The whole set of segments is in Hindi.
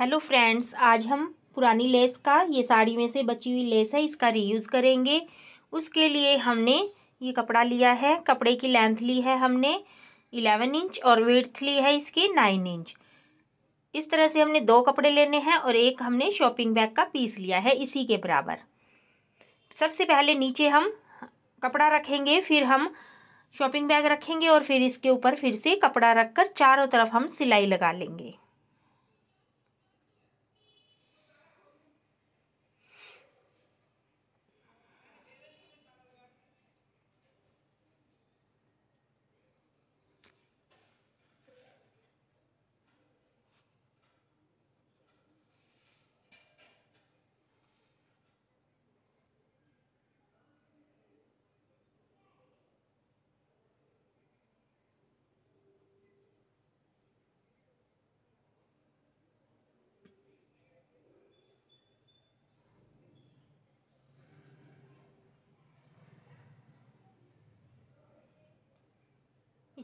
हेलो फ्रेंड्स आज हम पुरानी लेस का ये साड़ी में से बची हुई लेस है इसका रीयूज़ करेंगे उसके लिए हमने ये कपड़ा लिया है कपड़े की लेंथ ली है हमने इलेवन इंच और विड्थ ली है इसकी नाइन इंच इस तरह से हमने दो कपड़े लेने हैं और एक हमने शॉपिंग बैग का पीस लिया है इसी के बराबर सबसे पहले नीचे हम कपड़ा रखेंगे फिर हम शॉपिंग बैग रखेंगे और फिर इसके ऊपर फिर से कपड़ा रखकर चारों तरफ हम सिलाई लगा लेंगे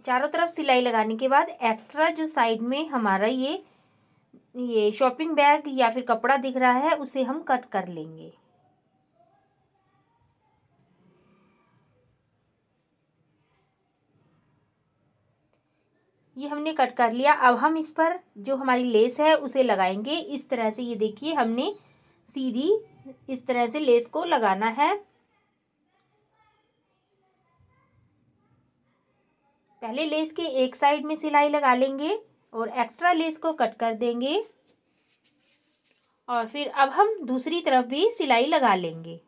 चारों तरफ सिलाई लगाने के बाद एक्स्ट्रा जो साइड में हमारा ये ये शॉपिंग बैग या फिर कपड़ा दिख रहा है उसे हम कट कर लेंगे ये हमने कट कर लिया अब हम इस पर जो हमारी लेस है उसे लगाएंगे इस तरह से ये देखिए हमने सीधी इस तरह से लेस को लगाना है पहले लेस के एक साइड में सिलाई लगा लेंगे और एक्स्ट्रा लेस को कट कर देंगे और फिर अब हम दूसरी तरफ भी सिलाई लगा लेंगे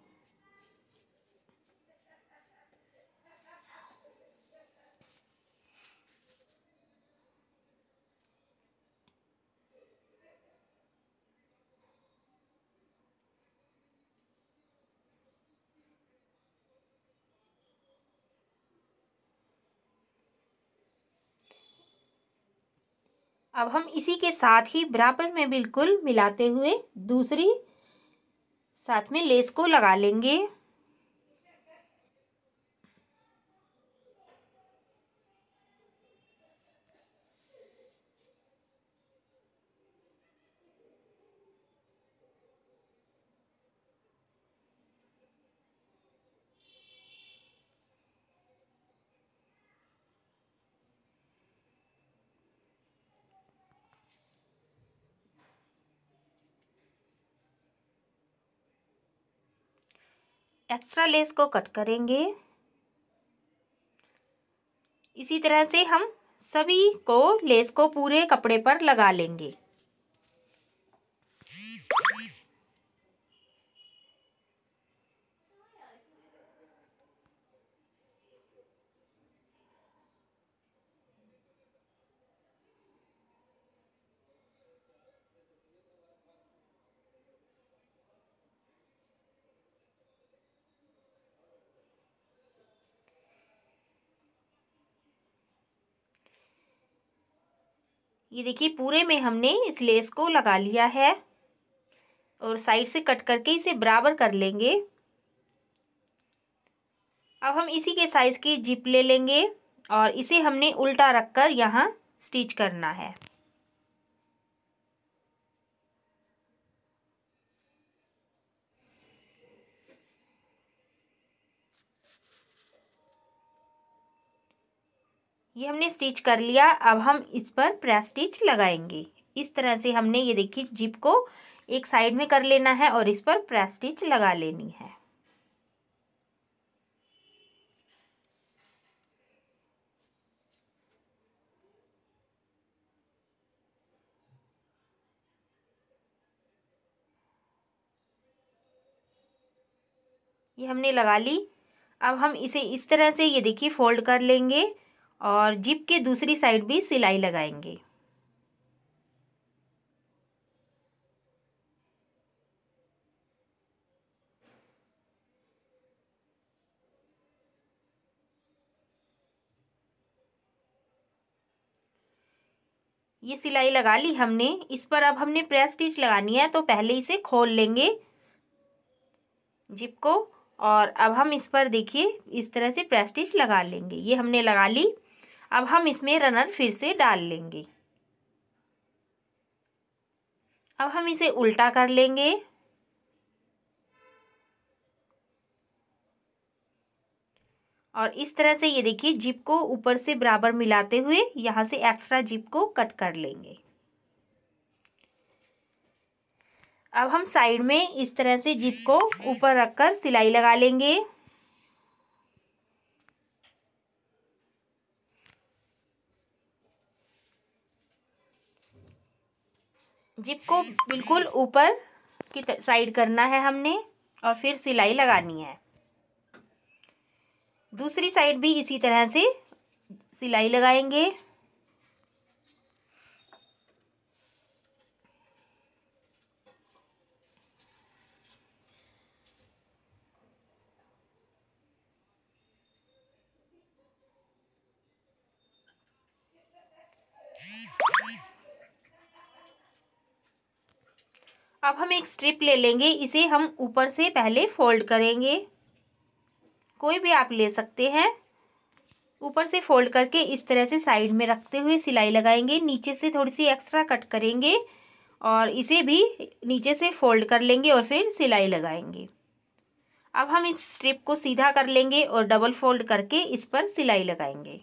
अब हम इसी के साथ ही बराबर में बिल्कुल मिलाते हुए दूसरी साथ में लेस को लगा लेंगे एक्स्ट्रा लेस को कट करेंगे इसी तरह से हम सभी को लेस को पूरे कपड़े पर लगा लेंगे ये देखिए पूरे में हमने इस लेस को लगा लिया है और साइड से कट करके इसे बराबर कर लेंगे अब हम इसी के साइज़ की जिप ले लेंगे और इसे हमने उल्टा रख कर यहाँ स्टिच करना है ये हमने स्टिच कर लिया अब हम इस पर प्रेस स्टिच लगाएंगे इस तरह से हमने ये देखिए जिप को एक साइड में कर लेना है और इस पर प्रेस स्टिच लगा लेनी है ये हमने लगा ली अब हम इसे इस तरह से ये देखिए फोल्ड कर लेंगे और जिप के दूसरी साइड भी सिलाई लगाएंगे ये सिलाई लगा ली हमने इस पर अब हमने प्रेस स्टिच लगानी है तो पहले इसे खोल लेंगे जिप को और अब हम इस पर देखिए इस तरह से प्रेस स्टिच लगा लेंगे ये हमने लगा ली अब हम इसमें रनर फिर से डाल लेंगे अब हम इसे उल्टा कर लेंगे और इस तरह से ये देखिए जिप को ऊपर से बराबर मिलाते हुए यहाँ से एक्स्ट्रा जिप को कट कर लेंगे अब हम साइड में इस तरह से जिप को ऊपर रखकर सिलाई लगा लेंगे जिप को बिल्कुल ऊपर की साइड करना है हमने और फिर सिलाई लगानी है दूसरी साइड भी इसी तरह से सिलाई लगाएंगे अब हम एक स्ट्रिप ले लेंगे इसे हम ऊपर से पहले फोल्ड करेंगे कोई भी आप ले सकते हैं ऊपर से फोल्ड करके इस तरह से साइड में रखते हुए सिलाई लगाएंगे नीचे से थोड़ी सी एक्स्ट्रा कट करेंगे और इसे भी नीचे से फोल्ड कर लेंगे और फिर सिलाई लगाएंगे अब हम इस स्ट्रिप को सीधा कर लेंगे और डबल फोल्ड करके इस पर सिलाई लगाएंगे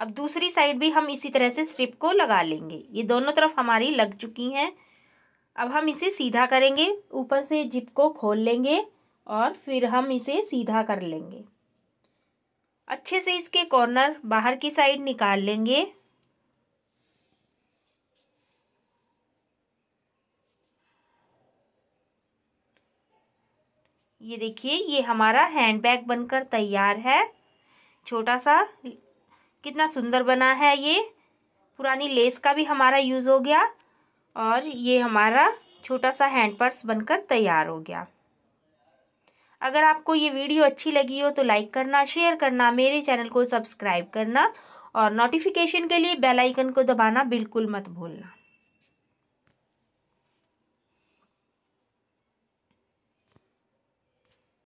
अब दूसरी साइड भी हम इसी तरह से स्ट्रिप को लगा लेंगे ये दोनों तरफ हमारी लग चुकी हैं अब हम इसे सीधा करेंगे ऊपर से जिप को खोल लेंगे और फिर हम इसे सीधा कर लेंगे अच्छे से इसके कॉर्नर बाहर की साइड निकाल लेंगे ये देखिए ये हमारा हैंड बैग बनकर तैयार है छोटा सा कितना सुंदर बना है ये पुरानी लेस का भी हमारा यूज़ हो गया और ये हमारा छोटा सा हैंड पर्स बनकर तैयार हो गया अगर आपको ये वीडियो अच्छी लगी हो तो लाइक करना शेयर करना मेरे चैनल को सब्सक्राइब करना और नोटिफिकेशन के लिए बेल आइकन को दबाना बिल्कुल मत भूलना